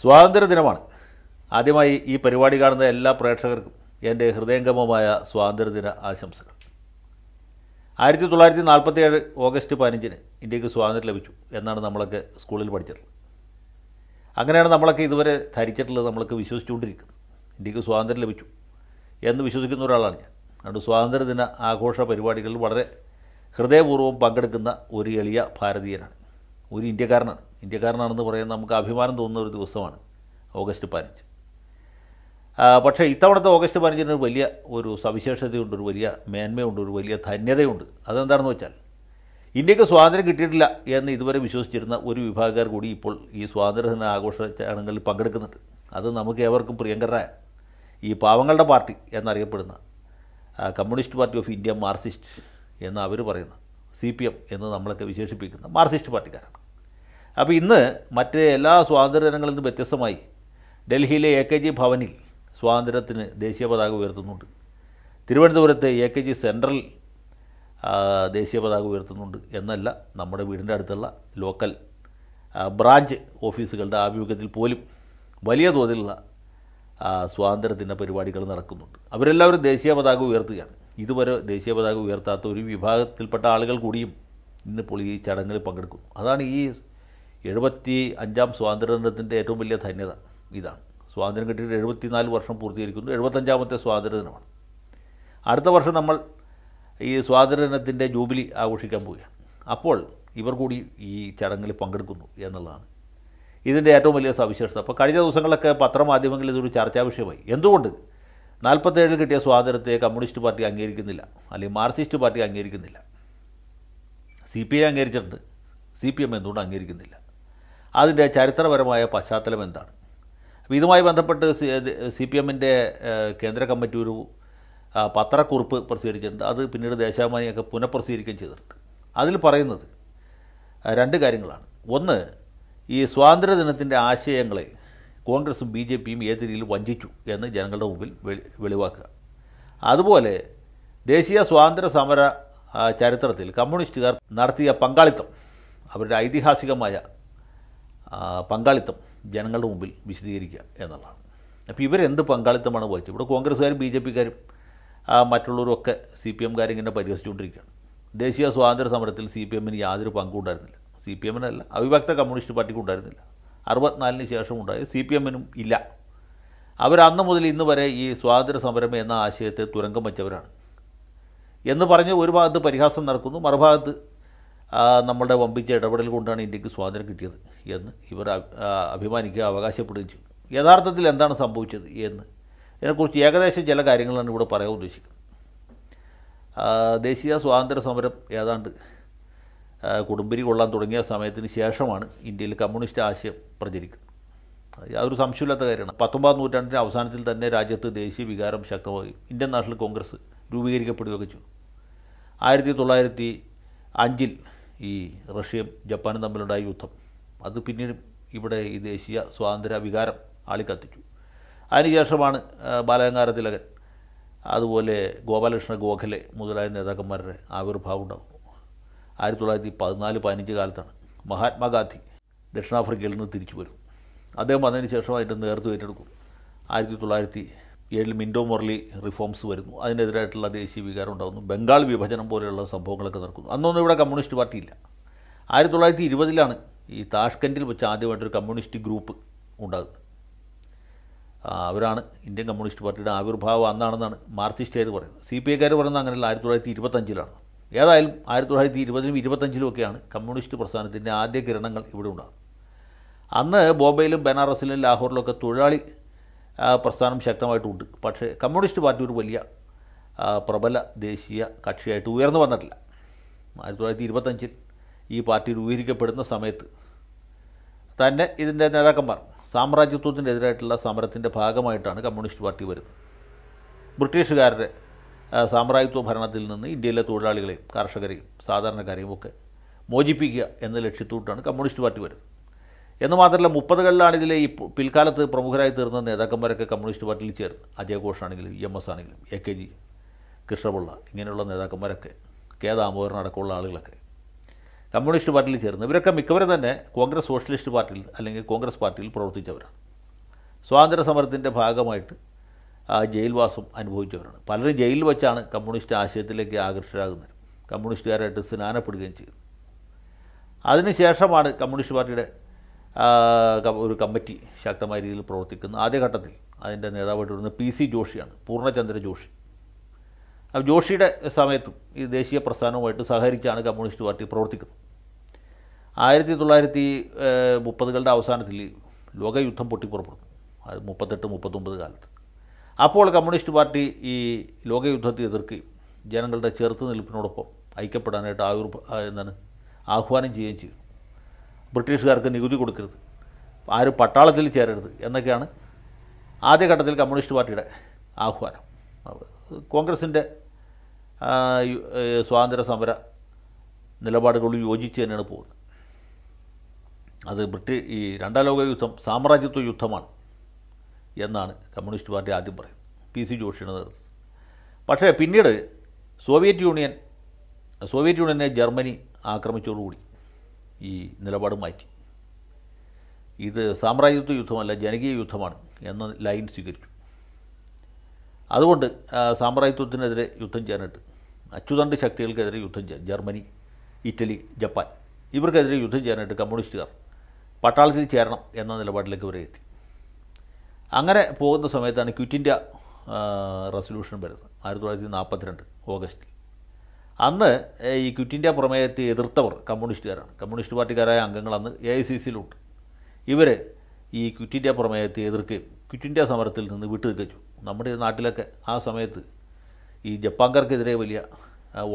സ്വാതന്ത്ര്യ ദിനമാണ് ആദ്യമായി ഈ പരിപാടി കാണുന്ന എല്ലാ പ്രേക്ഷകർക്കും എൻ്റെ ഹൃദയംഗമമായ സ്വാതന്ത്ര്യദിന ആശംസകൾ ആയിരത്തി തൊള്ളായിരത്തി നാൽപ്പത്തി ഏഴ് ഓഗസ്റ്റ് പതിനഞ്ചിന് ഇന്ത്യക്ക് സ്വാതന്ത്ര്യം ലഭിച്ചു എന്നാണ് നമ്മളൊക്കെ സ്കൂളിൽ പഠിച്ചിട്ടുള്ളത് അങ്ങനെയാണ് നമ്മളൊക്കെ ഇതുവരെ ധരിച്ചിട്ടുള്ളത് നമ്മൾക്ക് വിശ്വസിച്ചുകൊണ്ടിരിക്കുന്നത് ഇന്ത്യക്ക് സ്വാതന്ത്ര്യം ലഭിച്ചു എന്ന് വിശ്വസിക്കുന്ന ഒരാളാണ് ഞാൻ അതുകൊണ്ട് സ്വാതന്ത്ര്യദിന ആഘോഷ പരിപാടികളിൽ വളരെ ഹൃദയപൂർവ്വം പങ്കെടുക്കുന്ന ഒരു എളിയ ഭാരതീയനാണ് ഒരു ഇന്ത്യക്കാരനാണ് ഇന്ത്യക്കാരനാണെന്ന് പറയുന്ന നമുക്ക് അഭിമാനം തോന്നുന്ന ഒരു ദിവസമാണ് ഓഗസ്റ്റ് പതിനഞ്ച് പക്ഷേ ഇത്തവണത്തെ ഓഗസ്റ്റ് പതിനഞ്ചിന് ഒരു വലിയ ഒരു സവിശേഷതയുണ്ട് ഒരു വലിയ മേന്മയുണ്ട് ഒരു വലിയ ധന്യതയുണ്ട് അതെന്താണെന്ന് വെച്ചാൽ ഇന്ത്യക്ക് സ്വാതന്ത്ര്യം കിട്ടിയിട്ടില്ല എന്ന് ഇതുവരെ വിശ്വസിച്ചിരുന്ന ഒരു വിഭാഗക്കാർ കൂടി ഇപ്പോൾ ഈ സ്വാതന്ത്ര്യദിന ആഘോഷ ചടങ്ങുകളിൽ പങ്കെടുക്കുന്നുണ്ട് അത് നമുക്ക് ഏവർക്കും പ്രിയങ്കരായ ഈ പാവങ്ങളുടെ പാർട്ടി എന്നറിയപ്പെടുന്ന communist party of India Marxist എന്ന് അവർ പറയുന്ന സി പി എം എന്ന് നമ്മളൊക്കെ വിശേഷിപ്പിക്കുന്ന മാർക്സിസ്റ്റ് പാർട്ടിക്കാരാണ് അപ്പോൾ ഇന്ന് മറ്റ് എല്ലാ സ്വാതന്ത്ര്യ ദിനങ്ങളിൽ നിന്ന് വ്യത്യസ്തമായി ഡൽഹിയിലെ എ കെ ജി ഭവനിൽ സ്വാതന്ത്ര്യത്തിന് ദേശീയ പതാക ഉയർത്തുന്നുണ്ട് തിരുവനന്തപുരത്ത് എ കെ ജി സെൻട്രൽ ദേശീയ പതാക ഉയർത്തുന്നുണ്ട് എന്നല്ല നമ്മുടെ വീടിൻ്റെ അടുത്തുള്ള ലോക്കൽ ബ്രാഞ്ച് ഓഫീസുകളുടെ ആഭിമുഖ്യത്തിൽ പോലും വലിയ തോതിലുള്ള ദിന പരിപാടികൾ നടക്കുന്നുണ്ട് അവരെല്ലാവരും ദേശീയ പതാക ഉയർത്തുകയാണ് ഇതുവരെ ദേശീയ പതാക ഉയർത്താത്ത ഒരു വിഭാഗത്തിൽപ്പെട്ട ആളുകൾ കൂടിയും ഇന്നിപ്പോൾ ഈ ചടങ്ങിൽ പങ്കെടുക്കുന്നു അതാണ് ഈ എഴുപത്തി അഞ്ചാം സ്വാതന്ത്ര്യദിനത്തിൻ്റെ ഏറ്റവും വലിയ ധന്യത ഇതാണ് സ്വാതന്ത്ര്യം കിട്ടിയിട്ട് എഴുപത്തിനാല് വർഷം പൂർത്തീകരിക്കുന്നു എഴുപത്തഞ്ചാമത്തെ സ്വാതന്ത്ര്യദിനമാണ് അടുത്ത വർഷം നമ്മൾ ഈ സ്വാതന്ത്ര്യദിനത്തിൻ്റെ ജൂബിലി ആഘോഷിക്കാൻ പോവുകയാണ് അപ്പോൾ ഇവർ കൂടി ഈ ചടങ്ങിൽ പങ്കെടുക്കുന്നു എന്നുള്ളതാണ് ഇതിൻ്റെ ഏറ്റവും വലിയ സവിശേഷത അപ്പോൾ കഴിഞ്ഞ ദിവസങ്ങളൊക്കെ പത്രമാധ്യമങ്ങളിൽ ഇതൊരു ചർച്ചാ വിഷയമായി എന്തുകൊണ്ട് നാൽപ്പത്തേഴിൽ കിട്ടിയ സ്വാതന്ത്ര്യത്തെ കമ്മ്യൂണിസ്റ്റ് പാർട്ടി അംഗീകരിക്കുന്നില്ല അല്ലെങ്കിൽ മാർക്സിസ്റ്റ് പാർട്ടി അംഗീകരിക്കുന്നില്ല സി പി ഐ അംഗീകരിച്ചിട്ടുണ്ട് സി പി എം എന്തുകൊണ്ട് അംഗീകരിക്കുന്നില്ല അതിൻ്റെ ചരിത്രപരമായ പശ്ചാത്തലം എന്താണ് അപ്പോൾ ഇതുമായി ബന്ധപ്പെട്ട് സി പി എമ്മിൻ്റെ കേന്ദ്ര കമ്മിറ്റി ഒരു പത്രക്കുറിപ്പ് പ്രസിദ്ധീകരിച്ചിട്ടുണ്ട് അത് പിന്നീട് ദേശാഭിമാനിയൊക്കെ പുനഃപ്രസിദ്ധീകരിക്കുകയും ചെയ്തിട്ടുണ്ട് അതിൽ പറയുന്നത് രണ്ട് കാര്യങ്ങളാണ് ഒന്ന് ഈ സ്വാതന്ത്ര്യദിനത്തിൻ്റെ ആശയങ്ങളെ കോൺഗ്രസും ബി ജെ പിയും ഏത് രീതിയിൽ വഞ്ചിച്ചു എന്ന് ജനങ്ങളുടെ മുമ്പിൽ വെളിവാക്കുക അതുപോലെ ദേശീയ സ്വാതന്ത്ര്യ സമര ചരിത്രത്തിൽ കമ്മ്യൂണിസ്റ്റുകാർ നടത്തിയ പങ്കാളിത്തം അവരുടെ ഐതിഹാസികമായ പങ്കാളിത്തം ജനങ്ങളുടെ മുമ്പിൽ വിശദീകരിക്കുക എന്നുള്ളതാണ് അപ്പോൾ ഇവരെന്ത് പങ്കാളിത്തമാണ് വഹിച്ചത് ഇവിടെ കോൺഗ്രസ്സുകാരും ബി ജെ പിക്കാരും മറ്റുള്ളവരൊക്കെ സി പി എംകാരിങ്ങനെ പരിഹസിച്ചുകൊണ്ടിരിക്കുകയാണ് ദേശീയ സ്വാതന്ത്ര്യ സമരത്തിൽ സി പി എമ്മിന് യാതൊരു പങ്കും ഉണ്ടായിരുന്നില്ല സി പി എമ്മിനല്ല അവിഭക്ത കമ്മ്യൂണിസ്റ്റ് പാർട്ടിക്ക് ഉണ്ടായിരുന്നില്ല അറുപത്തിനാലിന് ശേഷം ഉണ്ടായ സി പി എമ്മിനും ഇല്ല അവർ അന്ന് മുതൽ ഇന്ന് വരെ ഈ സ്വാതന്ത്ര്യ സമരം എന്ന ആശയത്തെ തുരങ്കം വച്ചവരാണ് എന്ന് പറഞ്ഞ് ഒരു ഭാഗത്ത് പരിഹാസം നടക്കുന്നു മറുഭാഗത്ത് നമ്മളുടെ വമ്പിച്ച ഇടപെടൽ കൊണ്ടാണ് ഇന്ത്യക്ക് സ്വാതന്ത്ര്യം കിട്ടിയത് എന്ന് ഇവർ അഭിമാനിക്കുക അവകാശപ്പെടുകയും ചെയ്തു യഥാർത്ഥത്തിൽ എന്താണ് സംഭവിച്ചത് എന്ന് ഇതിനെക്കുറിച്ച് ഏകദേശം ചില കാര്യങ്ങളാണ് ഇവിടെ പറയാൻ ഉദ്ദേശിക്കുന്നത് ദേശീയ സ്വാതന്ത്ര്യ സമരം ഏതാണ്ട് കുടുംബരി കൊള്ളാൻ തുടങ്ങിയ സമയത്തിന് ശേഷമാണ് ഇന്ത്യയിൽ കമ്മ്യൂണിസ്റ്റ് ആശയം പ്രചരിക്കുന്നത് അതൊരു സംശയമില്ലാത്ത കാര്യമാണ് പത്തൊമ്പതാം നൂറ്റാണ്ടിൻ്റെ അവസാനത്തിൽ തന്നെ രാജ്യത്ത് ദേശീയ വികാരം ശക്തമായി ഇന്ത്യൻ നാഷണൽ കോൺഗ്രസ് രൂപീകരിക്കപ്പെടുകയൊക്കെ ചെയ്തു ആയിരത്തി തൊള്ളായിരത്തി അഞ്ചിൽ ഈ റഷ്യയും ജപ്പാനും തമ്മിലുണ്ടായ യുദ്ധം അത് പിന്നീട് ഇവിടെ ഈ ദേശീയ സ്വാതന്ത്ര്യ വികാരം ആളിക്കത്തിച്ചു അതിനുശേഷമാണ് ബാലഗംഗാര തിലകൻ അതുപോലെ ഗോപാലകൃഷ്ണ ഗോഖലെ മുതലായ നേതാക്കന്മാരുടെ ആവിർഭാവം ഉണ്ടാകും ആയിരത്തി തൊള്ളായിരത്തി പതിനാല് പതിനഞ്ച് കാലത്താണ് മഹാത്മാഗാന്ധി ദക്ഷിണാഫ്രിക്കയിൽ നിന്ന് തിരിച്ചു വരും അദ്ദേഹം വന്നതിന് ശേഷം അതിൻ്റെ നേതൃത്വം ഏറ്റെടുക്കും ആയിരത്തി തൊള്ളായിരത്തി ഏഴിൽ മിൻഡോ മുരളി റിഫോംസ് വരുന്നു അതിനെതിരായിട്ടുള്ള ദേശീയ വികാരം ഉണ്ടാകുന്നു ബംഗാൾ വിഭജനം പോലെയുള്ള സംഭവങ്ങളൊക്കെ നടക്കുന്നു അന്നൊന്നും ഇവിടെ കമ്മ്യൂണിസ്റ്റ് പാർട്ടിയില്ല ആയിരത്തി തൊള്ളായിരത്തി ഇരുപതിലാണ് ഈ താഷ്കൻഡിൽ വെച്ച് ആദ്യമായിട്ടൊരു കമ്മ്യൂണിസ്റ്റ് ഗ്രൂപ്പ് ഉണ്ടാകുന്നത് അവരാണ് ഇന്ത്യൻ കമ്മ്യൂണിസ്റ്റ് പാർട്ടിയുടെ ആവിർഭാവം അന്നാണെന്നാണ് ആയത് പറയുന്നത് സി പി ഐക്കാർ പറയുന്നത് അങ്ങനെയല്ല ആയിരത്തി തൊള്ളായിരത്തി ഇരുപത്തഞ്ചിലാണ് ഏതായാലും ആയിരത്തി തൊള്ളായിരത്തി ഇരുപതിലും ഇരുപത്തഞ്ചിലും ഒക്കെയാണ് കമ്മ്യൂണിസ്റ്റ് പ്രസ്ഥാനത്തിൻ്റെ ആദ്യ കിരണങ്ങൾ ഇവിടെ ഉണ്ടാകുന്നത് അന്ന് ബോംബെയിലും ബനാറസിലും ലാഹോറിലും ഒക്കെ തൊഴിലാളി പ്രസ്ഥാനം ശക്തമായിട്ടുണ്ട് പക്ഷേ കമ്മ്യൂണിസ്റ്റ് പാർട്ടി ഒരു വലിയ പ്രബല ദേശീയ കക്ഷിയായിട്ട് ഉയർന്നു വന്നിട്ടില്ല ആയിരത്തി തൊള്ളായിരത്തി ഇരുപത്തഞ്ചിൽ ഈ പാർട്ടി രൂപീകരിക്കപ്പെടുന്ന സമയത്ത് തന്നെ ഇതിൻ്റെ നേതാക്കന്മാർ സാമ്രാജ്യത്വത്തിനെതിരായിട്ടുള്ള സമരത്തിൻ്റെ ഭാഗമായിട്ടാണ് കമ്മ്യൂണിസ്റ്റ് പാർട്ടി വരുന്നത് ബ്രിട്ടീഷുകാരുടെ സാമ്രാജ്യത്വ ഭരണത്തിൽ നിന്ന് ഇന്ത്യയിലെ തൊഴിലാളികളെയും കർഷകരെയും സാധാരണക്കാരെയും ഒക്കെ മോചിപ്പിക്കുക എന്ന ലക്ഷ്യത്തോട്ടാണ് കമ്മ്യൂണിസ്റ്റ് പാർട്ടി വരുന്നത് എന്ന് മാത്രമല്ല മുപ്പതുകളിലാണ് ഇതിലെ ഈ പിൽക്കാലത്ത് പ്രമുഖരായി തീർന്ന നേതാക്കന്മാരൊക്കെ കമ്മ്യൂണിസ്റ്റ് പാർട്ടിയിൽ ചേർന്ന് അജയഘോഷാണെങ്കിലും എം എസ് ആണെങ്കിലും എ കെ ജി കൃഷ്ണപിള്ള ഇങ്ങനെയുള്ള നേതാക്കന്മാരൊക്കെ കെ ദാമോദരൻ അടക്കമുള്ള ആളുകളൊക്കെ കമ്മ്യൂണിസ്റ്റ് പാർട്ടിയിൽ ചേർന്ന് ഇവരൊക്കെ മിക്കവരും തന്നെ കോൺഗ്രസ് സോഷ്യലിസ്റ്റ് പാർട്ടിയിൽ അല്ലെങ്കിൽ കോൺഗ്രസ് പാർട്ടിയിൽ പ്രവർത്തിച്ചവരാണ് സ്വാതന്ത്ര്യ സമരത്തിൻ്റെ ഭാഗമായിട്ട് ജയിൽവാസം അനുഭവിച്ചവരാണ് പലരും ജയിലിൽ വെച്ചാണ് കമ്മ്യൂണിസ്റ്റ് ആശയത്തിലേക്ക് ആകർഷകരാകുന്നത് കമ്മ്യൂണിസ്റ്റുകാരായിട്ട് സ്നാനപ്പെടുകയും ചെയ്തു അതിനുശേഷമാണ് കമ്മ്യൂണിസ്റ്റ് പാർട്ടിയുടെ ഒരു കമ്മിറ്റി ശക്തമായ രീതിയിൽ പ്രവർത്തിക്കുന്ന ആദ്യഘട്ടത്തിൽ അതിൻ്റെ നേതാവായിട്ട് വരുന്നത് പി സി ജോഷിയാണ് പൂർണ്ണചന്ദ്ര ജോഷി അപ്പം ജോഷിയുടെ സമയത്തും ഈ ദേശീയ പ്രസ്ഥാനവുമായിട്ട് സഹകരിച്ചാണ് കമ്മ്യൂണിസ്റ്റ് പാർട്ടി പ്രവർത്തിക്കുന്നത് ആയിരത്തി തൊള്ളായിരത്തി മുപ്പതുകളുടെ അവസാനത്തിൽ ലോകയുദ്ധം പൊട്ടിപ്പുറപ്പെടുന്നു അത് മുപ്പത്തെട്ട് മുപ്പത്തൊമ്പത് കാലത്ത് അപ്പോൾ കമ്മ്യൂണിസ്റ്റ് പാർട്ടി ഈ ലോകയുദ്ധത്തെ എതിർക്കുകയും ജനങ്ങളുടെ ചെറുത്തുനിൽപ്പിനോടൊപ്പം ഐക്യപ്പെടാനായിട്ട് ആയുർ എന്താണ് ആഹ്വാനം ചെയ്യുകയും ചെയ്യുന്നു ബ്രിട്ടീഷുകാർക്ക് നികുതി കൊടുക്കരുത് ആരും പട്ടാളത്തിൽ ചേരരുത് എന്നൊക്കെയാണ് ആദ്യഘട്ടത്തിൽ കമ്മ്യൂണിസ്റ്റ് പാർട്ടിയുടെ ആഹ്വാനം കോൺഗ്രസിൻ്റെ സ്വാതന്ത്ര്യ സമര നിലപാടുകളോട് യോജിച്ച് തന്നെയാണ് പോകുന്നത് അത് ബ്രിട്ടീഷ് ഈ രണ്ടാം ലോക യുദ്ധം സാമ്രാജ്യത്വ യുദ്ധമാണ് എന്നാണ് കമ്മ്യൂണിസ്റ്റ് പാർട്ടി ആദ്യം പറയുന്നത് പി സി ജോഷിയുടെ നേതൃത്വം പക്ഷേ പിന്നീട് സോവിയറ്റ് യൂണിയൻ സോവിയറ്റ് യൂണിയനെ ജർമ്മനി ആക്രമിച്ചോടുകൂടി ഈ നിലപാട് മാറ്റി ഇത് സാമ്രാജ്യത്വ യുദ്ധമല്ല ജനകീയ യുദ്ധമാണ് എന്ന ലൈൻ സ്വീകരിച്ചു അതുകൊണ്ട് സാമ്രാജ്യത്വത്തിനെതിരെ യുദ്ധം ചെയ്യാനായിട്ട് അച്ചുതണ്ട് ശക്തികൾക്കെതിരെ യുദ്ധം ചെയ്യാൻ ജർമ്മനി ഇറ്റലി ജപ്പാൻ ഇവർക്കെതിരെ യുദ്ധം ചെയ്യാനായിട്ട് കമ്മ്യൂണിസ്റ്റുകാർ പട്ടാളത്തിൽ ചേരണം എന്ന നിലപാടിലേക്ക് ഇവരെ എത്തി അങ്ങനെ പോകുന്ന സമയത്താണ് ക്വിറ്റ് ഇന്ത്യ റെസൊല്യൂഷൻ വരുന്നത് ആയിരത്തി തൊള്ളായിരത്തി നാൽപ്പത്തിരണ്ട് ഓഗസ്റ്റിൽ അന്ന് ഈ ക്വിറ്റ് ഇന്ത്യ പ്രമേയത്തെ എതിർത്തവർ കമ്മ്യൂണിസ്റ്റുകാരാണ് കമ്മ്യൂണിസ്റ്റ് പാർട്ടിക്കാരായ അംഗങ്ങൾ അന്ന് എ ഐ സി സിയിലുണ്ട് ഇവർ ഈ ക്വിറ്റ് ഇന്ത്യ പ്രമേയത്തെ എതിർക്കുകയും ക്വിറ്റ് ഇന്ത്യ സമരത്തിൽ നിന്ന് വിട്ടുനിൽക്കച്ചു നമ്മുടെ നാട്ടിലൊക്കെ ആ സമയത്ത് ഈ ജപ്പാൻകാർക്കെതിരെ വലിയ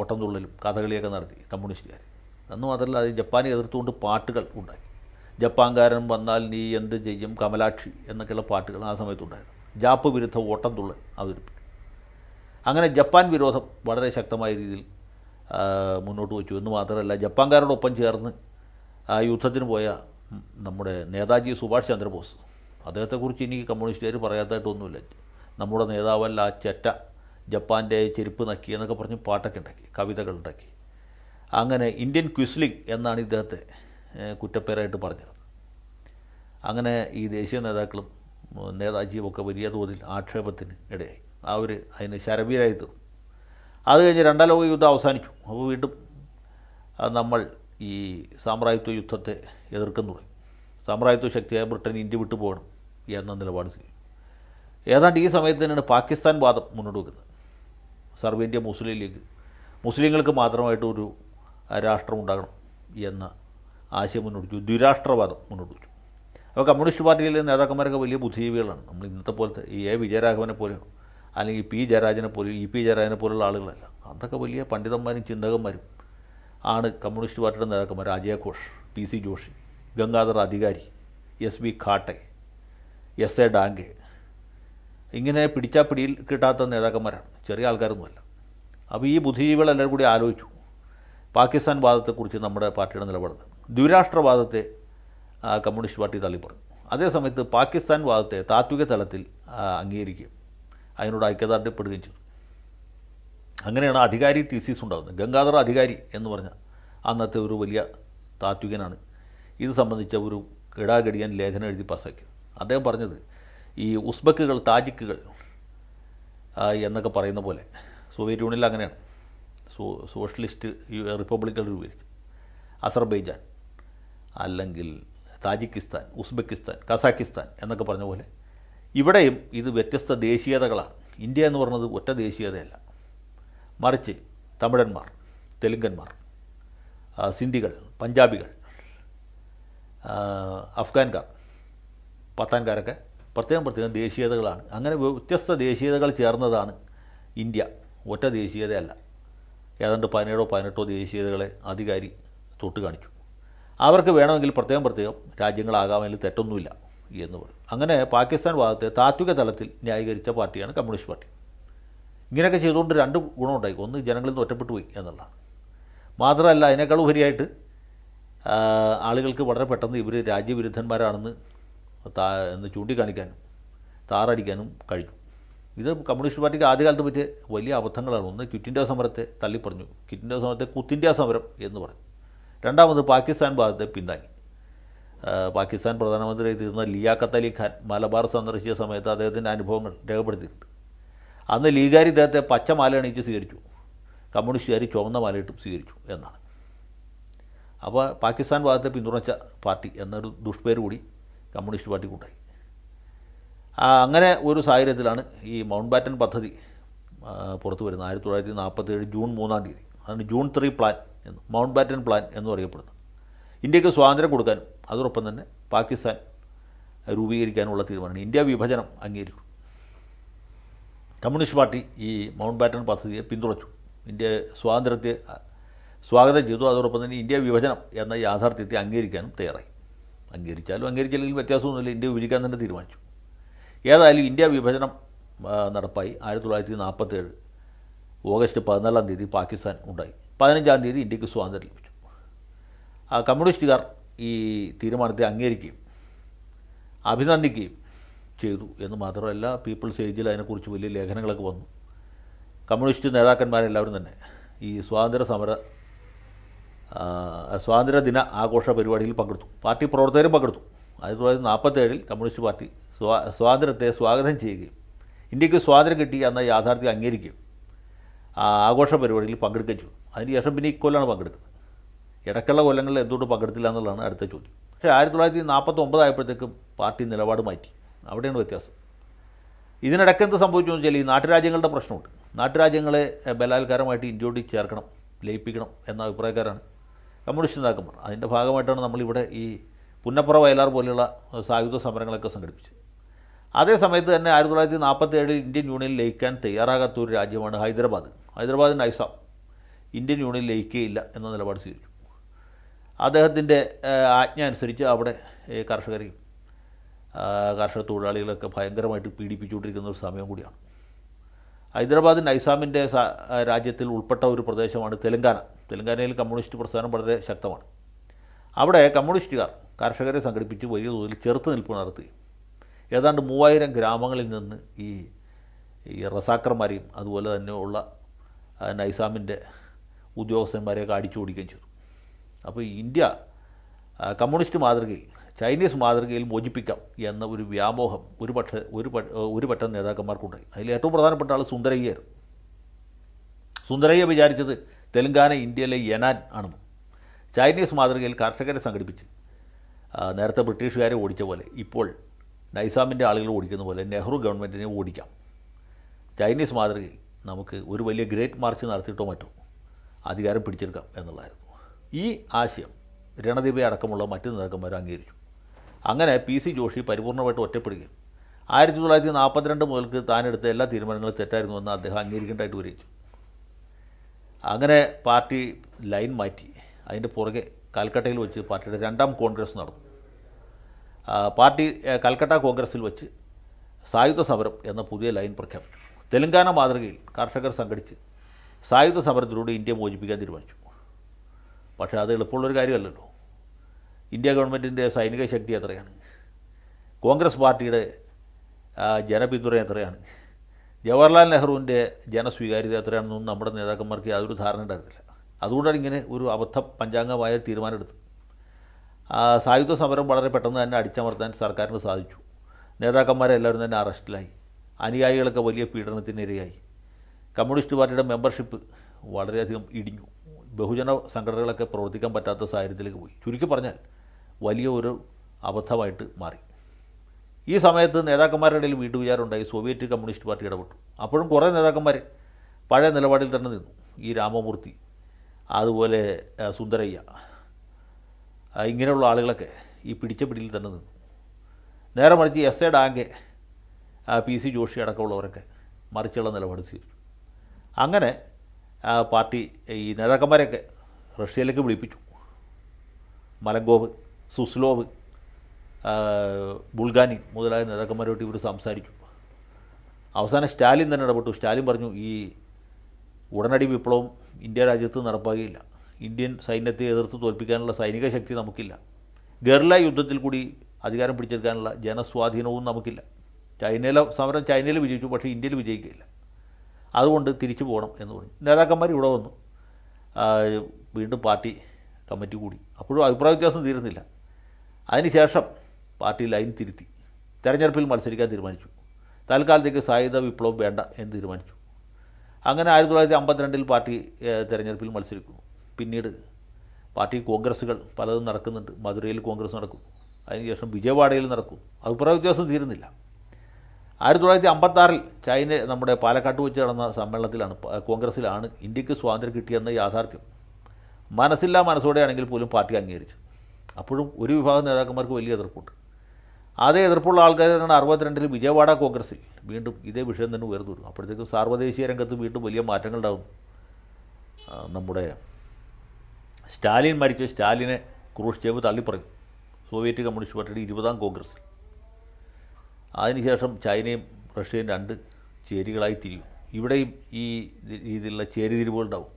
ഓട്ടം തുള്ളലും കഥകളിയൊക്കെ നടത്തി കമ്മ്യൂണിസ്റ്റുകാർ അന്ന് മാത്രമല്ല അത് ജപ്പാനെ എതിർത്തുകൊണ്ട് പാട്ടുകൾ ഉണ്ടായി ജപ്പാൻകാരൻ വന്നാൽ നീ എന്ത് ചെയ്യും കമലാക്ഷി എന്നൊക്കെയുള്ള പാട്ടുകൾ ആ സമയത്തുണ്ടായിരുന്നു ജാപ്പ് വിരുദ്ധ ഓട്ടം തുള്ളൽ അവതരിപ്പിച്ചു അങ്ങനെ ജപ്പാൻ വിരോധം വളരെ ശക്തമായ രീതിയിൽ മുന്നോട്ട് വച്ചു എന്ന് മാത്രമല്ല ജപ്പാൻകാരോടൊപ്പം ചേർന്ന് ആ യുദ്ധത്തിന് പോയ നമ്മുടെ നേതാജി സുഭാഷ് ചന്ദ്രബോസ് അദ്ദേഹത്തെക്കുറിച്ച് ഇനി കമ്മ്യൂണിസ്റ്റുകാർ പറയാത്തതായിട്ടൊന്നുമില്ല നമ്മുടെ നേതാവല്ല ആ ചെറ്റ ജപ്പാൻ്റെ ചെരുപ്പ് നക്കി എന്നൊക്കെ പറഞ്ഞ് പാട്ടൊക്കെ ഉണ്ടാക്കി കവിതകൾ ഉണ്ടാക്കി അങ്ങനെ ഇന്ത്യൻ ക്വിസ്ലിംഗ് എന്നാണ് ഇദ്ദേഹത്തെ കുറ്റപ്പേരായിട്ട് പറഞ്ഞിരുന്നത് അങ്ങനെ ഈ ദേശീയ നേതാക്കളും നേതാജിയും ഒക്കെ വലിയ തോതിൽ ആക്ഷേപത്തിന് ഇടയായി അവർ അതിന് ശരവീരായി തീർന്നു അത് കഴിഞ്ഞ് രണ്ടാം ലോക യുദ്ധം അവസാനിച്ചു അപ്പോൾ വീണ്ടും നമ്മൾ ഈ സാമ്രാജ്യത്വ യുദ്ധത്തെ എതിർക്കുന്നു സാമ്രാജ്യത്വ ശക്തിയായ ബ്രിട്ടൻ ഇന്ത്യ വിട്ടു പോകണം എന്ന നിലപാട് സ്വീകരിച്ചു ഏതാണ്ട് ഈ സമയത്ത് തന്നെയാണ് പാകിസ്ഥാൻ വാദം മുന്നോട്ട് വെക്കുന്നത് സർവ്വ ഇന്ത്യ മുസ്ലിം ലീഗ് മുസ്ലിങ്ങൾക്ക് മാത്രമായിട്ട് ഒരു രാഷ്ട്രം ഉണ്ടാകണം എന്ന ആശയം മുന്നോട്ട് വെച്ചു ദ്വിരാഷ്ട്രവാദം മുന്നോട്ട് വെച്ചു അപ്പോൾ കമ്മ്യൂണിസ്റ്റ് പാർട്ടിയിലെ നേതാക്കന്മാരൊക്കെ വലിയ ബുദ്ധിജീവികളാണ് നമ്മൾ ഇന്നത്തെ പോലത്തെ ഈ എ വിജയരാഘവനെ പോലെയോ അല്ലെങ്കിൽ പി ജയരാജനെ പോലും ഇ പി ജയരാജനെ പോലുള്ള ആളുകളല്ല അതൊക്കെ വലിയ പണ്ഡിതന്മാരും ചിന്തകന്മാരും ആണ് കമ്മ്യൂണിസ്റ്റ് പാർട്ടിയുടെ നേതാക്കന്മാർ Ajay Ghosh P C Joshi Gangadhar Adhikari S V Ghate S A Dange ഇങ്ങനെ പിടിച്ചാ പിടിയിൽ കിട്ടാത്ത നേതാക്കന്മാരാണ് ചെറിയ ആൾക്കാരൊന്നുമല്ല അപ്പോൾ ഈ ബുദ്ധിജീവികളെല്ലാവരും കൂടി ആലോചിച്ചു പാകിസ്ഥാൻ വാദത്തെക്കുറിച്ച് നമ്മുടെ പാർട്ടിയുടെ നിലപാട് ദുരാഷ്ട്രവാദത്തെ കമ്മ്യൂണിസ്റ്റ് പാർട്ടി പറഞ്ഞു അതേസമയത്ത് പാകിസ്ഥാൻ വാദത്തെ താത്വിക തലത്തിൽ അംഗീകരിക്കുകയും അതിനോട് ഐക്യദാർഢ്യപ്പെടുകയും ചെയ്തു അങ്ങനെയാണ് അധികാരി തീസീസ് ഉണ്ടാകുന്നത് ഗംഗാധർ അധികാരി എന്ന് പറഞ്ഞ അന്നത്തെ ഒരു വലിയ താത്വികനാണ് ഇത് സംബന്ധിച്ച ഒരു കിടാഗടിയൻ ലേഖനം എഴുതി പാസ്സാക്കി അദ്ദേഹം പറഞ്ഞത് ഈ ഉസ്ബക്കുകൾ താജിക്കുകൾ എന്നൊക്കെ പറയുന്ന പോലെ സോവിയറ്റ് യൂണിയനിൽ അങ്ങനെയാണ് സോ സോഷ്യലിസ്റ്റ് റിപ്പബ്ലിക്കൽ രൂപീകരിച്ചു അസർബൈജാൻ അല്ലെങ്കിൽ താജിക്കിസ്ഥാൻ ഉസ്ബെക്കിസ്ഥാൻ കസാക്കിസ്ഥാൻ എന്നൊക്കെ പറഞ്ഞ പോലെ ഇവിടെയും ഇത് വ്യത്യസ്ത ദേശീയതകളാണ് ഇന്ത്യ എന്ന് പറഞ്ഞത് ഒറ്റ ദേശീയതയല്ല മറിച്ച് തമിഴന്മാർ തെലുങ്കന്മാർ സിന്ധികൾ പഞ്ചാബികൾ അഫ്ഗാൻകാർ പത്താൻകാരൊക്കെ പ്രത്യേകം പ്രത്യേകം ദേശീയതകളാണ് അങ്ങനെ വ്യത്യസ്ത ദേശീയതകൾ ചേർന്നതാണ് ഇന്ത്യ ഒറ്റ ദേശീയതയല്ല ഏതാണ്ട് പതിനേഴോ പതിനെട്ടോ ദേശീയതകളെ അധികാരി തൊട്ട് കാണിച്ചു അവർക്ക് വേണമെങ്കിൽ പ്രത്യേകം പ്രത്യേകം രാജ്യങ്ങളാകാമെങ്കിൽ തെറ്റൊന്നുമില്ല എന്ന് പറയും അങ്ങനെ പാകിസ്ഥാൻ വാദത്തെ താത്വിക തലത്തിൽ ന്യായീകരിച്ച പാർട്ടിയാണ് കമ്മ്യൂണിസ്റ്റ് പാർട്ടി ഇങ്ങനെയൊക്കെ ചെയ്തുകൊണ്ട് രണ്ട് ഗുണമുണ്ടായി ഒന്ന് ജനങ്ങളിൽ നിന്ന് ഒറ്റപ്പെട്ടു പോയി എന്നുള്ളതാണ് മാത്രമല്ല അതിനേക്കാൾ ഉപരിയായിട്ട് ആളുകൾക്ക് വളരെ പെട്ടെന്ന് ഇവർ രാജ്യവിരുദ്ധന്മാരാണെന്ന് താ എന്ന് ചൂണ്ടിക്കാണിക്കാനും താറടിക്കാനും കഴിഞ്ഞു ഇത് കമ്മ്യൂണിസ്റ്റ് പാർട്ടിക്ക് ആദ്യകാലത്ത് പറ്റിയ വലിയ അബദ്ധങ്ങളാണ് ഒന്ന് ക്വിറ്റ് ഇന്ത്യ സമരത്തെ തള്ളിപ്പറഞ്ഞു ക്വിറ്റ് ഇന്ത്യ സമരത്തെ കുത്ത് സമരം എന്ന് പറഞ്ഞു രണ്ടാമത് പാകിസ്ഥാൻ ഭാഗത്തെ പിന്താങ്ങി പാകിസ്ഥാൻ പ്രധാനമന്ത്രിയായി തീർന്ന ലിയാഖത്ത് അലി ഖാൻ മലബാർ സന്ദർശിച്ച സമയത്ത് അദ്ദേഹത്തിൻ്റെ അനുഭവങ്ങൾ രേഖപ്പെടുത്തിയിട്ടുണ്ട് അന്ന് ലീഗാരി ഇദ്ദേഹത്തെ പച്ച മാലയണിച്ച് സ്വീകരിച്ചു കമ്മ്യൂണിസ്റ്റുകാരി ചുവന്ന മാലയിട്ടും സ്വീകരിച്ചു എന്നാണ് അപ്പോൾ പാകിസ്ഥാൻ വാദത്തെ പിന്തുണച്ച പാർട്ടി എന്നൊരു ദുഷ്പേര് കൂടി കമ്മ്യൂണിസ്റ്റ് പാർട്ടിക്കുണ്ടായി അങ്ങനെ ഒരു സാഹചര്യത്തിലാണ് ഈ മൗണ്ട് ബാറ്റൻ പദ്ധതി പുറത്തു വരുന്നത് ആയിരത്തി തൊള്ളായിരത്തി നാൽപ്പത്തേഴ് ജൂൺ മൂന്നാം തീയതി അതാണ് ജൂൺ ത്രീ പ്ലാൻ എന്ന് മൗണ്ട് ബാറ്റൻ പ്ലാൻ എന്ന് പറയപ്പെടുന്നത് ഇന്ത്യക്ക് സ്വാതന്ത്ര്യം കൊടുക്കാനും അതോടൊപ്പം തന്നെ പാകിസ്ഥാൻ രൂപീകരിക്കാനുള്ള തീരുമാനമാണ് ഇന്ത്യ വിഭജനം അംഗീകരിക്കും കമ്മ്യൂണിസ്റ്റ് പാർട്ടി ഈ മൗണ്ട് ബാറ്റൺ പദ്ധതിയെ പിന്തുണച്ചു ഇന്ത്യ സ്വാതന്ത്ര്യത്തെ സ്വാഗതം ചെയ്തു അതോടൊപ്പം തന്നെ ഇന്ത്യ വിഭജനം എന്ന യാഥാർത്ഥ്യത്തെ അംഗീകരിക്കാനും തയ്യാറായി അംഗീകരിച്ചാലും അംഗീകരിച്ചില്ലെങ്കിലും വ്യത്യാസമൊന്നുമില്ല ഇന്ത്യ വിഭജിക്കാൻ തന്നെ തീരുമാനിച്ചു ഏതായാലും ഇന്ത്യ വിഭജനം നടപ്പായി ആയിരത്തി തൊള്ളായിരത്തി നാൽപ്പത്തേഴ് ഓഗസ്റ്റ് പതിനാലാം തീയതി പാകിസ്ഥാൻ ഉണ്ടായി പതിനഞ്ചാം തീയതി ഇന്ത്യക്ക് സ്വാതന്ത്ര്യം ലഭിച്ചു ആ കമ്മ്യൂണിസ്റ്റുകാർ ഈ തീരുമാനത്തെ അംഗീകരിക്കുകയും അഭിനന്ദിക്കുകയും ചെയ്തു എന്ന് മാത്രമല്ല പീപ്പിൾസ് ഏജിൽ അതിനെക്കുറിച്ച് വലിയ ലേഖനങ്ങളൊക്കെ വന്നു കമ്മ്യൂണിസ്റ്റ് നേതാക്കന്മാരെല്ലാവരും തന്നെ ഈ സ്വാതന്ത്ര്യ സമര സ്വാതന്ത്ര്യദിന ആഘോഷ പരിപാടിയിൽ പങ്കെടുത്തു പാർട്ടി പ്രവർത്തകരും പങ്കെടുത്തു ആയിരത്തി തൊള്ളായിരത്തി നാൽപ്പത്തേഴിൽ കമ്മ്യൂണിസ്റ്റ് പാർട്ടി സ്വാ സ്വാതന്ത്ര്യത്തെ സ്വാഗതം ചെയ്യുകയും ഇന്ത്യക്ക് സ്വാതന്ത്ര്യം കിട്ടി എന്ന യാഥാർത്ഥ്യം അംഗീകരിക്കുകയും ആഘോഷ പരിപാടിയിൽ പങ്കെടുക്കുകയും ചെയ്തു ശേഷം പിന്നെ ഇക്കൊല്ലാണ് പങ്കെടുക്കുന്നത് ഇടക്കുള്ള കൊല്ലങ്ങളിൽ എന്തുകൊണ്ട് പങ്കെടുത്തില്ല എന്നുള്ളതാണ് അടുത്ത ചോദ്യം പക്ഷേ ആയിരത്തി തൊള്ളായിരത്തി നാൽപ്പത്തി ഒമ്പതായപ്പോഴത്തേക്കും പാർട്ടി നിലപാട് മാറ്റി അവിടെയാണ് വ്യത്യാസം ഇതിനിടയ്ക്ക് എന്ത് സംഭവിച്ചു വെച്ചാൽ ഈ നാട്ടുരാജ്യങ്ങളുടെ പ്രശ്നമുണ്ട് നാട്ടുരാജ്യങ്ങളെ ബലാത്കാരമായിട്ട് ഇന്ത്യയോട് ചേർക്കണം ലയിപ്പിക്കണം എന്ന അഭിപ്രായക്കാരാണ് കമ്മ്യൂണിസ്റ്റ് നേതാക്കന്മാർ അതിൻ്റെ ഭാഗമായിട്ടാണ് നമ്മളിവിടെ ഈ പുന്നപ്പുറ വയലാർ പോലെയുള്ള സായുധ സമരങ്ങളൊക്കെ സംഘടിപ്പിച്ചത് അതേ സമയത്ത് തന്നെ ആയിരത്തി തൊള്ളായിരത്തി നാൽപ്പത്തി ഏഴിൽ ഇന്ത്യൻ യൂണിയൻ ലയിക്കാൻ തയ്യാറാകാത്ത ഒരു രാജ്യമാണ് ഹൈദരാബാദ് ഹൈദരാബാദിൻ്റെ ഐസാം ഇന്ത്യൻ യൂണിയൻ ലയിക്കുകയില്ല എന്ന നിലപാട് സ്വീകരിച്ചു അദ്ദേഹത്തിൻ്റെ ആജ്ഞ അനുസരിച്ച് അവിടെ കർഷകരെയും കർഷക തൊഴിലാളികളൊക്കെ ഭയങ്കരമായിട്ട് പീഡിപ്പിച്ചുകൊണ്ടിരിക്കുന്ന ഒരു സമയം കൂടിയാണ് ഹൈദരാബാദ് നൈസാമിൻ്റെ രാജ്യത്തിൽ ഉൾപ്പെട്ട ഒരു പ്രദേശമാണ് തെലങ്കാന തെലങ്കാനയിൽ കമ്മ്യൂണിസ്റ്റ് പ്രസ്ഥാനം വളരെ ശക്തമാണ് അവിടെ കമ്മ്യൂണിസ്റ്റുകാർ കർഷകരെ സംഘടിപ്പിച്ച് വലിയ തോതിൽ ചെറുത്ത് നിൽപ്പ് നടത്തി ഏതാണ്ട് മൂവായിരം ഗ്രാമങ്ങളിൽ നിന്ന് ഈ ഈ റസാക്കർമാരെയും അതുപോലെ തന്നെയുള്ള ഉള്ള നൈസാമിൻ്റെ ഉദ്യോഗസ്ഥന്മാരെയൊക്കെ അടിച്ചു ഓടിക്കുകയും ചെയ്തു അപ്പോൾ ഇന്ത്യ കമ്മ്യൂണിസ്റ്റ് മാതൃകയിൽ ചൈനീസ് മാതൃകയിൽ മോചിപ്പിക്കാം എന്ന ഒരു വ്യാമോഹം ഒരു പക്ഷ ഒരു ഒരു പറ്റം നേതാക്കന്മാർക്കുണ്ടായി അതിൽ ഏറ്റവും പ്രധാനപ്പെട്ട ആൾ സുന്ദരയ്യായിരുന്നു സുന്ദരയ്യ വിചാരിച്ചത് തെലങ്കാന ഇന്ത്യയിലെ യനാൻ ആണെന്ന് ചൈനീസ് മാതൃകയിൽ കർഷകരെ സംഘടിപ്പിച്ച് നേരത്തെ ബ്രിട്ടീഷുകാരെ ഓടിച്ച പോലെ ഇപ്പോൾ നൈസാമിൻ്റെ ആളുകൾ ഓടിക്കുന്ന പോലെ നെഹ്റു ഗവൺമെൻറ്റിനെ ഓടിക്കാം ചൈനീസ് മാതൃകയിൽ നമുക്ക് ഒരു വലിയ ഗ്രേറ്റ് മാർച്ച് നടത്തിയിട്ടോ മറ്റോ അധികാരം പിടിച്ചെടുക്കാം എന്നുള്ളതായിരുന്നു ഈ ആശയം രണദീപ അടക്കമുള്ള മറ്റ് നേതാക്കന്മാർ അംഗീകരിച്ചു അങ്ങനെ പി സി ജോഷി പരിപൂർണമായിട്ട് ഒറ്റപ്പെടുകയും ആയിരത്തി തൊള്ളായിരത്തി നാൽപ്പത്തിരണ്ട് മുതൽക്ക് താനെടുത്ത എല്ലാ തീരുമാനങ്ങളും തെറ്റായിരുന്നുവെന്ന് അദ്ദേഹം അംഗീകരിക്കേണ്ടതായിട്ട് വിവരിച്ചു അങ്ങനെ പാർട്ടി ലൈൻ മാറ്റി അതിൻ്റെ പുറകെ കൽക്കട്ടയിൽ വെച്ച് പാർട്ടിയുടെ രണ്ടാം കോൺഗ്രസ് നടന്നു പാർട്ടി കൽക്കട്ട കോൺഗ്രസിൽ വെച്ച് സായുധ സമരം എന്ന പുതിയ ലൈൻ പ്രഖ്യാപിച്ചു തെലങ്കാന മാതൃകയിൽ കർഷകർ സംഘടിച്ച് സായുധ സമരത്തിലൂടെ ഇന്ത്യ മോചിപ്പിക്കാൻ തീരുമാനിച്ചു പക്ഷേ അത് എളുപ്പമുള്ളൊരു കാര്യമല്ലല്ലോ ഇന്ത്യ ഗവൺമെൻറ്റിൻ്റെ സൈനിക ശക്തി എത്രയാണ് കോൺഗ്രസ് പാർട്ടിയുടെ ജനപിന്തുണ എത്രയാണ് ജവഹർലാൽ നെഹ്റുവിൻ്റെ ജനസ്വീകാര്യത എത്രയാണെന്നൊന്നും നമ്മുടെ നേതാക്കന്മാർക്ക് യാതൊരു ധാരണ ഉണ്ടാകത്തില്ല അതുകൊണ്ടാണ് ഇങ്ങനെ ഒരു അബദ്ധ പഞ്ചാംഗമായ തീരുമാനമെടുത്തത് സായുധ സമരം വളരെ പെട്ടെന്ന് തന്നെ അടിച്ചമർത്താൻ സർക്കാരിന് സാധിച്ചു നേതാക്കന്മാരെല്ലാവരും തന്നെ അറസ്റ്റിലായി അനുയായികളൊക്കെ വലിയ പീഡനത്തിനിരയായി കമ്മ്യൂണിസ്റ്റ് പാർട്ടിയുടെ മെമ്പർഷിപ്പ് വളരെയധികം ഇടിഞ്ഞു ബഹുജന സംഘടനകളൊക്കെ പ്രവർത്തിക്കാൻ പറ്റാത്ത സാഹചര്യത്തിലേക്ക് പോയി ചുരുക്കി പറഞ്ഞാൽ വലിയ ഒരു അബദ്ധമായിട്ട് മാറി ഈ സമയത്ത് നേതാക്കന്മാരുടെ ഇടയിൽ വിചാരമുണ്ടായി സോവിയറ്റ് കമ്മ്യൂണിസ്റ്റ് പാർട്ടി ഇടപെട്ടു അപ്പോഴും കുറേ നേതാക്കന്മാർ പഴയ നിലപാടിൽ തന്നെ നിന്നു ഈ രാമമൂർത്തി അതുപോലെ സുന്ദരയ്യ ഇങ്ങനെയുള്ള ആളുകളൊക്കെ ഈ പിടിച്ച പിടിയിൽ തന്നെ നിന്നു നേരെ മറിച്ച് S A Dange P C Joshi അടക്കമുള്ളവരൊക്കെ മറിച്ചുള്ള നിലപാട് സ്വീകരിച്ചു അങ്ങനെ പാർട്ടി ഈ നേതാക്കന്മാരെയൊക്കെ റഷ്യയിലേക്ക് വിളിപ്പിച്ചു മലങ്കോവ് സുസ്ലോവ് ബുൾഗാനി മുതലായ നേതാക്കന്മാരോട്ട് ഇവർ സംസാരിച്ചു അവസാനം സ്റ്റാലിൻ തന്നെ ഇടപെട്ടു സ്റ്റാലിൻ പറഞ്ഞു ഈ ഉടനടി വിപ്ലവം ഇന്ത്യ രാജ്യത്ത് നടപ്പാകില്ല ഇന്ത്യൻ സൈന്യത്തെ എതിർത്ത് തോൽപ്പിക്കാനുള്ള സൈനിക ശക്തി നമുക്കില്ല ഗർല യുദ്ധത്തിൽ കൂടി അധികാരം പിടിച്ചെടുക്കാനുള്ള ജനസ്വാധീനവും നമുക്കില്ല ചൈനയിലെ സമരം ചൈനയിൽ വിജയിച്ചു പക്ഷേ ഇന്ത്യയിൽ വിജയിക്കില്ല അതുകൊണ്ട് തിരിച്ചു പോകണം എന്ന് പറഞ്ഞു നേതാക്കന്മാർ ഇവിടെ വന്നു വീണ്ടും പാർട്ടി കമ്മിറ്റി കൂടി അപ്പോഴും അഭിപ്രായ വ്യത്യാസം തീരുന്നില്ല അതിനുശേഷം പാർട്ടി ലൈൻ തിരുത്തി തെരഞ്ഞെടുപ്പിൽ മത്സരിക്കാൻ തീരുമാനിച്ചു താൽക്കാലത്തേക്ക് സായുധ വിപ്ലവം വേണ്ട എന്ന് തീരുമാനിച്ചു അങ്ങനെ ആയിരത്തി തൊള്ളായിരത്തി അമ്പത്തിരണ്ടിൽ പാർട്ടി തെരഞ്ഞെടുപ്പിൽ മത്സരിക്കുന്നു പിന്നീട് പാർട്ടി കോൺഗ്രസ്സുകൾ പലതും നടക്കുന്നുണ്ട് മധുരയിൽ കോൺഗ്രസ് നടക്കും അതിനുശേഷം വിജയവാഡയിൽ നടക്കും അഭിപ്രായ വ്യത്യാസം തീരുന്നില്ല ആയിരത്തി തൊള്ളായിരത്തി അമ്പത്താറിൽ ചൈന നമ്മുടെ പാലക്കാട്ട് വെച്ച് നടന്ന സമ്മേളനത്തിലാണ് കോൺഗ്രസ്സിലാണ് ഇന്ത്യക്ക് സ്വാതന്ത്ര്യം കിട്ടിയെന്ന യാഥാർത്ഥ്യം മനസ്സില്ലാ മനസ്സോടെയാണെങ്കിൽ പോലും പാർട്ടി അംഗീകരിച്ചു അപ്പോഴും ഒരു വിഭാഗം നേതാക്കന്മാർക്ക് വലിയ എതിർപ്പുണ്ട് അതേ എതിർപ്പുള്ള തന്നെയാണ് അറുപത്തിരണ്ടിൽ വിജയവാഡ കോൺഗ്രസ്സിൽ വീണ്ടും ഇതേ വിഷയം തന്നെ ഉയർന്നു വരും അപ്പോഴത്തേക്കും സാർവദേശീയ രംഗത്ത് വീണ്ടും വലിയ മാറ്റങ്ങൾ ഉണ്ടാകും നമ്മുടെ സ്റ്റാലിൻ മരിച്ച സ്റ്റാലിനെ ക്രൂഷ്ചേവ് തള്ളിപ്പറയും സോവിയറ്റ് കമ്മ്യൂണിസ്റ്റ് പാർട്ടിയുടെ ഇരുപതാം കോൺഗ്രസ്സിൽ അതിനുശേഷം ചൈനയും റഷ്യയും രണ്ട് ചേരികളായി തിരിയും ഇവിടെയും ഈ രീതിയിലുള്ള ചേരി തിരിവുകളുണ്ടാവും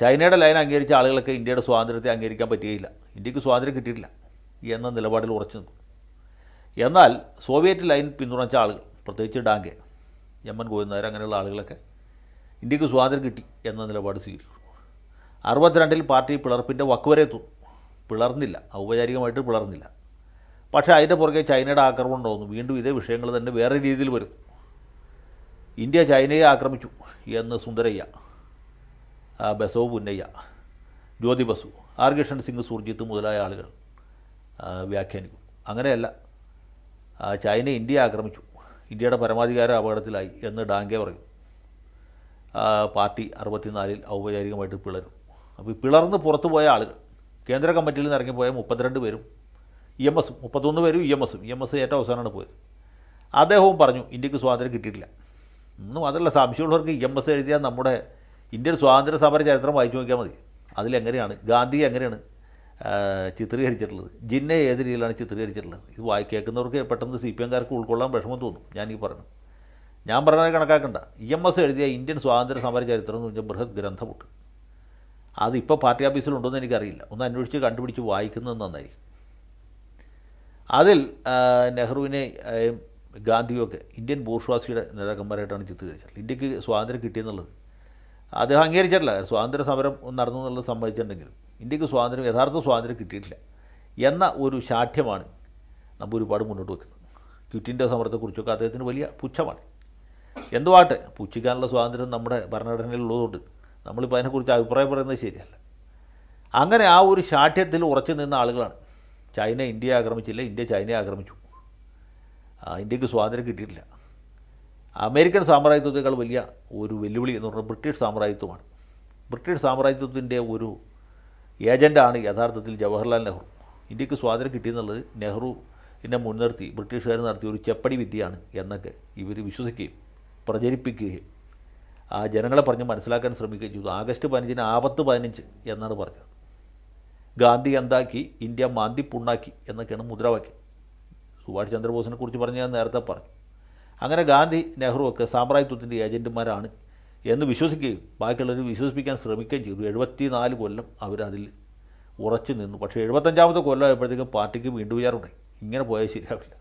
ചൈനയുടെ ലൈൻ അംഗീകരിച്ച ആളുകളൊക്കെ ഇന്ത്യയുടെ സ്വാതന്ത്ര്യത്തെ അംഗീകരിക്കാൻ പറ്റുകയില്ല ഇന്ത്യക്ക് സ്വാതന്ത്ര്യം കിട്ടിയിട്ടില്ല എന്ന നിലപാടിൽ ഉറച്ചു നിൽക്കും എന്നാൽ സോവിയറ്റ് ലൈൻ പിന്തുണച്ച ആളുകൾ പ്രത്യേകിച്ച് ഡാങ്കെ എം എൻ അങ്ങനെയുള്ള ആളുകളൊക്കെ ഇന്ത്യക്ക് സ്വാതന്ത്ര്യം കിട്ടി എന്ന നിലപാട് സ്വീകരിച്ചു അറുപത്തിരണ്ടിൽ പാർട്ടി പിളർപ്പിൻ്റെ വക്കുവരെ എത്തും പിളർന്നില്ല ഔപചാരികമായിട്ട് പിളർന്നില്ല പക്ഷേ അതിൻ്റെ പുറകെ ചൈനയുടെ ആക്രമണം ഉണ്ടാകുന്നു വീണ്ടും ഇതേ വിഷയങ്ങൾ തന്നെ വേറെ രീതിയിൽ വരുന്നു ഇന്ത്യ ചൈനയെ ആക്രമിച്ചു എന്ന് സുന്ദരയ്യ ബസവ് പുന്നയ്യ ജ്യോതി ബസു ആർ കിഷൻ സിംഗ് സുർജിത്ത് മുതലായ ആളുകൾ വ്യാഖ്യാനിക്കും അങ്ങനെയല്ല ചൈന ഇന്ത്യയെ ആക്രമിച്ചു ഇന്ത്യയുടെ പരമാധികാരം അപകടത്തിലായി എന്ന് ഡാങ്കെ പറയും പാർട്ടി അറുപത്തിനാലിൽ ഔപചാരികമായിട്ട് പിളരും അപ്പോൾ പിളർന്ന് പുറത്തു പോയ ആളുകൾ കേന്ദ്ര കമ്മിറ്റിയിൽ നിന്ന് ഇറങ്ങിപ്പോയ മുപ്പത്തിരണ്ട് പേരും ഇ എം എസും മുപ്പത്തൊന്ന് പേരും ഇ എം എസും ഇ എം എസ് ഏറ്റവും അവസാനമാണ് പോയത് അദ്ദേഹവും പറഞ്ഞു ഇന്ത്യക്ക് സ്വാതന്ത്ര്യം കിട്ടിയിട്ടില്ല ഒന്നും അതല്ല സംശയമുള്ളവർക്ക് ഇ എം എസ് എഴുതിയാൽ നമ്മുടെ ഇന്ത്യൻ സ്വാതന്ത്ര്യ സമര ചരിത്രം വായിച്ചു നോക്കിയാൽ മതി അതിലെങ്ങനെയാണ് ഗാന്ധി എങ്ങനെയാണ് ചിത്രീകരിച്ചിട്ടുള്ളത് ജിന്നെ ഏത് രീതിയിലാണ് ചിത്രീകരിച്ചിട്ടുള്ളത് ഇത് വായി കേൾക്കുന്നവർക്ക് പെട്ടെന്ന് സി പി എംകാർക്ക് ഉൾക്കൊള്ളാൻ വിഷമം തോന്നും ഞാൻ പറഞ്ഞു ഞാൻ പറഞ്ഞത് കണക്കാക്കണ്ട ഇ എം എസ് എഴുതിയ ഇന്ത്യൻ സ്വാതന്ത്ര്യ സമര ചരിത്രം എന്ന് പറഞ്ഞാൽ ബൃഹത് ഗ്രന്ഥമുണ്ട് അതിപ്പോൾ പാർട്ടി ഓഫീസിലുണ്ടോ എന്ന് എനിക്കറിയില്ല ഒന്ന് അന്വേഷിച്ച് കണ്ടുപിടിച്ച് വായിക്കുന്നത് നന്നായിരിക്കും അതിൽ നെഹ്റുവിനെ ഗാന്ധിയൊക്കെ ഇന്ത്യൻ ബൂർഷ്വാസിയുടെ നേതാക്കന്മാരായിട്ടാണ് ചിത്രീകരിച്ചത് ഇന്ത്യക്ക് സ്വാതന്ത്ര്യം കിട്ടിയെന്നുള്ളത് അദ്ദേഹം അംഗീകരിച്ചിട്ടില്ല സ്വാതന്ത്ര്യ സമരം നടന്നു എന്നുള്ളത് സമ്മതിച്ചിട്ടുണ്ടെങ്കിലും ഇന്ത്യക്ക് സ്വാതന്ത്ര്യം യഥാർത്ഥ സ്വാതന്ത്ര്യം കിട്ടിയിട്ടില്ല എന്ന ഒരു ശാഠ്യമാണ് നമ്മൾ ഒരുപാട് മുന്നോട്ട് വെക്കുന്നത് ക്വിറ്റ് സമരത്തെക്കുറിച്ചൊക്കെ അദ്ദേഹത്തിന് വലിയ പുച്ഛമാണ് എന്തുവാട്ടെ പുച്ഛിക്കാനുള്ള സ്വാതന്ത്ര്യം നമ്മുടെ ഭരണഘടനയിലുള്ളതുകൊണ്ട് നമ്മളിപ്പോൾ അതിനെക്കുറിച്ച് അഭിപ്രായം പറയുന്നത് ശരിയല്ല അങ്ങനെ ആ ഒരു ശാഠ്യത്തിൽ ഉറച്ചു നിന്ന ആളുകളാണ് ചൈന ഇന്ത്യയെ ആക്രമിച്ചില്ല ഇന്ത്യ ചൈനയെ ആക്രമിച്ചു ഇന്ത്യക്ക് സ്വാതന്ത്ര്യം കിട്ടിയിട്ടില്ല അമേരിക്കൻ സാമ്രാജ്യത്വത്തേക്കാൾ വലിയ ഒരു വെല്ലുവിളി എന്ന് പറഞ്ഞാൽ ബ്രിട്ടീഷ് സാമ്രാജ്യത്വമാണ് ബ്രിട്ടീഷ് സാമ്രാജ്യത്വത്തിൻ്റെ ഒരു ഏജൻ്റാണ് യഥാർത്ഥത്തിൽ ജവഹർലാൽ നെഹ്റു ഇന്ത്യക്ക് സ്വാതന്ത്ര്യം കിട്ടിയെന്നുള്ളത് നെഹ്റു എന്നെ മുൻനിർത്തി ബ്രിട്ടീഷുകാർ നടത്തിയ ഒരു ചെപ്പടി വിദ്യയാണ് എന്നൊക്കെ ഇവർ വിശ്വസിക്കുകയും പ്രചരിപ്പിക്കുകയും ആ ജനങ്ങളെ പറഞ്ഞ് മനസ്സിലാക്കാൻ ശ്രമിക്കുകയും ചെയ്തു ആഗസ്റ്റ് പതിനഞ്ചിന് ആപത്ത് പതിനഞ്ച് എന്നാണ് പറഞ്ഞത് ഗാന്ധി എന്താക്കി ഇന്ത്യ മാന്തി പുണ്ണാക്കി എന്നൊക്കെയാണ് മുദ്രാവാക്യം സുഭാഷ് ചന്ദ്രബോസിനെ കുറിച്ച് പറഞ്ഞ് ഞാൻ നേരത്തെ പറഞ്ഞു അങ്ങനെ ഗാന്ധി നെഹ്റു ഒക്കെ സാമ്രാജ്യത്വത്തിൻ്റെ ഏജൻറ്റുമാരാണ് എന്ന് വിശ്വസിക്കുകയും ബാക്കിയുള്ളവർ വിശ്വസിപ്പിക്കാൻ ശ്രമിക്കുകയും ചെയ്തു എഴുപത്തി നാല് കൊല്ലം അവരതിൽ ഉറച്ചു നിന്നു പക്ഷേ എഴുപത്തഞ്ചാമത്തെ കൊല്ലം ആയപ്പോഴത്തേക്കും പാർട്ടിക്ക് വീണ്ടും വിചാറുണ്ടായി ഇങ്ങനെ പോയാൽ ശരിയാവില്ല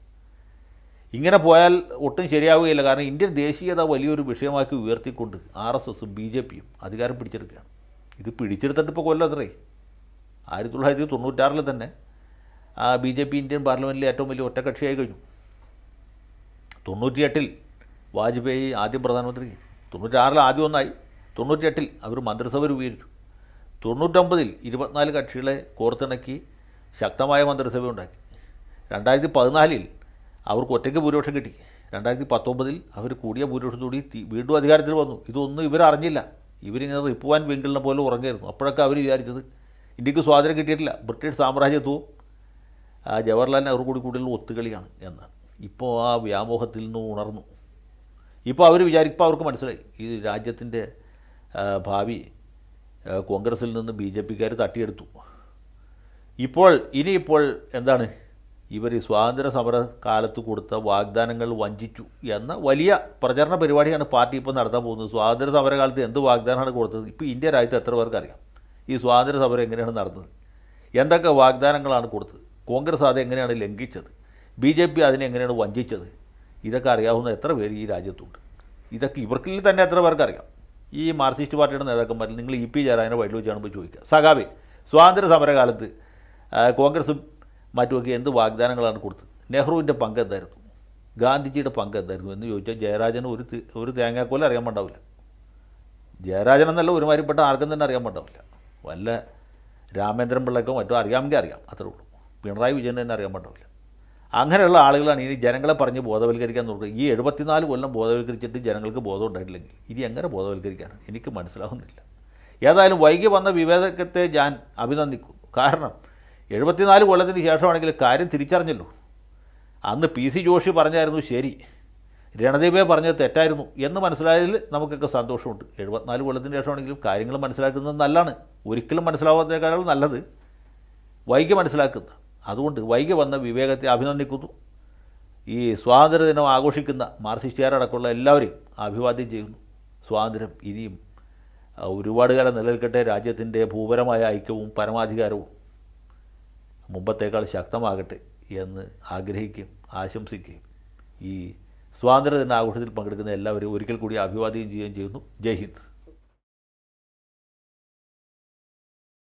ഇങ്ങനെ പോയാൽ ഒട്ടും ശരിയാവുകയില്ല കാരണം ഇന്ത്യൻ ദേശീയത വലിയൊരു വിഷയമാക്കി ഉയർത്തിക്കൊണ്ട് ആർ എസ് എസും ബി ജെ പിയും അധികാരം പിടിച്ചെടുക്കുകയാണ് ഇത് പിടിച്ചെടുത്തിട്ട് ഇപ്പോൾ കൊല്ലം അത്രേ ആയിരത്തി തൊള്ളായിരത്തി തൊണ്ണൂറ്റാറിൽ തന്നെ ബി ജെ പി ഇന്ത്യൻ പാർലമെൻറ്റിലെ ഏറ്റവും വലിയ ഒറ്റക്കക്ഷിയായി കഴിഞ്ഞു തൊണ്ണൂറ്റിയെട്ടിൽ വാജ്പേയി ആദ്യം പ്രധാനമന്ത്രി തൊണ്ണൂറ്റാറിൽ ആദ്യം ഒന്നായി തൊണ്ണൂറ്റിയെട്ടിൽ അവർ മന്ത്രിസഭ രൂപീകരിച്ചു തൊണ്ണൂറ്റൊമ്പതിൽ ഇരുപത്തിനാല് കക്ഷികളെ കോർത്തിണക്കി ശക്തമായ മന്ത്രിസഭ ഉണ്ടാക്കി രണ്ടായിരത്തി പതിനാലിൽ അവർക്ക് ഒറ്റയ്ക്ക് ഭൂരിപക്ഷം കിട്ടി രണ്ടായിരത്തി പത്തൊമ്പതിൽ അവർ കൂടിയ ഭൂരിപക്ഷം കൂടി വീണ്ടും അധികാരത്തിൽ വന്നു ഇതൊന്നും ഇവരറിഞ്ഞില്ല ഇവരിങ്ങനെ റിപ്പുവാൻ വെങ്കിളിനെ പോലെ ഉറങ്ങായിരുന്നു അപ്പോഴൊക്കെ അവർ വിചാരിച്ചത് ഇന്ത്യക്ക് സ്വാതന്ത്ര്യം കിട്ടിയിട്ടില്ല ബ്രിട്ടീഷ് സാമ്രാജ്യത്വവും ആ ജവഹർലാൽ നെഹ്റു കൂടി കൂടിയുള്ള ഒത്തുകളിയാണ് എന്നാണ് ഇപ്പോൾ ആ വ്യാമോഹത്തിൽ നിന്ന് ഉണർന്നു ഇപ്പോൾ അവർ വിചാരിക്കുമ്പോൾ അവർക്ക് മനസ്സിലായി ഈ രാജ്യത്തിൻ്റെ ഭാവി കോൺഗ്രസിൽ നിന്ന് ബി ജെ പിക്കാർ തട്ടിയെടുത്തു ഇപ്പോൾ ഇനിയിപ്പോൾ എന്താണ് ഇവർ ഈ സ്വാതന്ത്ര്യ സമര കാലത്ത് കൊടുത്ത വാഗ്ദാനങ്ങൾ വഞ്ചിച്ചു എന്ന വലിയ പ്രചരണ പരിപാടിയാണ് പാർട്ടി ഇപ്പോൾ നടത്താൻ പോകുന്നത് സ്വാതന്ത്ര്യ സമരകാലത്ത് എന്ത് വാഗ്ദാനമാണ് കൊടുത്തത് ഇപ്പോൾ ഇന്ത്യ രാജ്യത്ത് എത്ര പേർക്കറിയാം ഈ സ്വാതന്ത്ര്യ സമരം എങ്ങനെയാണ് നടന്നത് എന്തൊക്കെ വാഗ്ദാനങ്ങളാണ് കൊടുത്തത് കോൺഗ്രസ് അതെങ്ങനെയാണ് ലംഘിച്ചത് ബി ജെ പി അതിനെ എങ്ങനെയാണ് വഞ്ചിച്ചത് ഇതൊക്കെ അറിയാവുന്ന എത്ര പേര് ഈ രാജ്യത്തുണ്ട് ഇതൊക്കെ ഇവർക്കിൽ തന്നെ എത്ര പേർക്ക് അറിയാം ഈ മാർക്സിസ്റ്റ് പാർട്ടിയുടെ നേതാക്കന്മാരിൽ നിങ്ങൾ ഇ പി ജയരാജനെ വഴിയിൽ വെച്ചാണ് പോയി ചോദിക്കുക സഖാവേ സ്വാതന്ത്ര്യ സമരകാലത്ത് കോൺഗ്രസും മറ്റുമൊക്കെ എന്ത് വാഗ്ദാനങ്ങളാണ് കൊടുത്തത് നെഹ്റുവിൻ്റെ പങ്ക് എന്തായിരുന്നു ഗാന്ധിജിയുടെ പങ്ക് എന്തായിരുന്നു എന്ന് ചോദിച്ചാൽ ജയരാജന് ഒരു ഒരു തേങ്ങാക്കോല അറിയാൻ പാണ്ടാവില്ല ജയരാജനെന്നല്ല ഒരുമാതിരിപ്പെട്ട ആർക്കും തന്നെ അറിയാൻ പാണ്ടാവില്ല വല്ല രാമേന്ദ്രൻ പിള്ളക്കോ മറ്റോ അറിയാമെങ്കിൽ അറിയാം അത്രേ ഉള്ളൂ പിണറായി വിജയൻ തന്നെ അറിയാൻ പാടില്ല അങ്ങനെയുള്ള ആളുകളാണ് ഇനി ജനങ്ങളെ പറഞ്ഞ് ബോധവൽക്കരിക്കാൻ നോക്കുന്നത് ഈ എഴുപത്തിനാല് കൊല്ലം ബോധവൽക്കരിച്ചിട്ട് ജനങ്ങൾക്ക് ബോധം ഉണ്ടായിട്ടില്ലെങ്കിൽ ഇനി എങ്ങനെ ബോധവൽക്കരിക്കാൻ എനിക്ക് മനസ്സിലാവുന്നില്ല ഏതായാലും വൈകി വന്ന വിവേകത്തെ ഞാൻ അഭിനന്ദിക്കുന്നു കാരണം എഴുപത്തിനാല് കൊല്ലത്തിന് ശേഷമാണെങ്കിൽ കാര്യം തിരിച്ചറിഞ്ഞല്ലോ അന്ന് പി സി ജോഷി പറഞ്ഞായിരുന്നു ശരി രണദീപേ പറഞ്ഞത് തെറ്റായിരുന്നു എന്ന് മനസ്സിലായതിൽ നമുക്കൊക്കെ സന്തോഷമുണ്ട് എഴുപത്തിനാല് കൊല്ലത്തിന് ശേഷമാണെങ്കിലും കാര്യങ്ങൾ മനസ്സിലാക്കുന്നത് നല്ലതാണ് ഒരിക്കലും മനസ്സിലാവാത്തേക്കാളും നല്ലത് വൈകി മനസ്സിലാക്കുന്ന അതുകൊണ്ട് വൈകി വന്ന വിവേകത്തെ അഭിനന്ദിക്കുന്നു ഈ സ്വാതന്ത്ര്യദിനം ആഘോഷിക്കുന്ന മാർസിസ്റ്റുകാരടക്കമുള്ള എല്ലാവരെയും അഭിവാദ്യം ചെയ്യുന്നു സ്വാതന്ത്ര്യം ഇനിയും ഒരുപാട് കാലം നിലനിൽക്കട്ടെ രാജ്യത്തിൻ്റെ ഭൂപരമായ ഐക്യവും പരമാധികാരവും മുമ്പത്തേക്കാൾ ശക്തമാകട്ടെ എന്ന് ആഗ്രഹിക്കുകയും ആശംസിക്കുകയും ഈ സ്വാതന്ത്ര്യദിന ആഘോഷത്തിൽ പങ്കെടുക്കുന്ന എല്ലാവരും ഒരിക്കൽ കൂടി അഭിവാദ്യം ചെയ്യുകയും ചെയ്യുന്നു ജയ് ഹിന്ദ്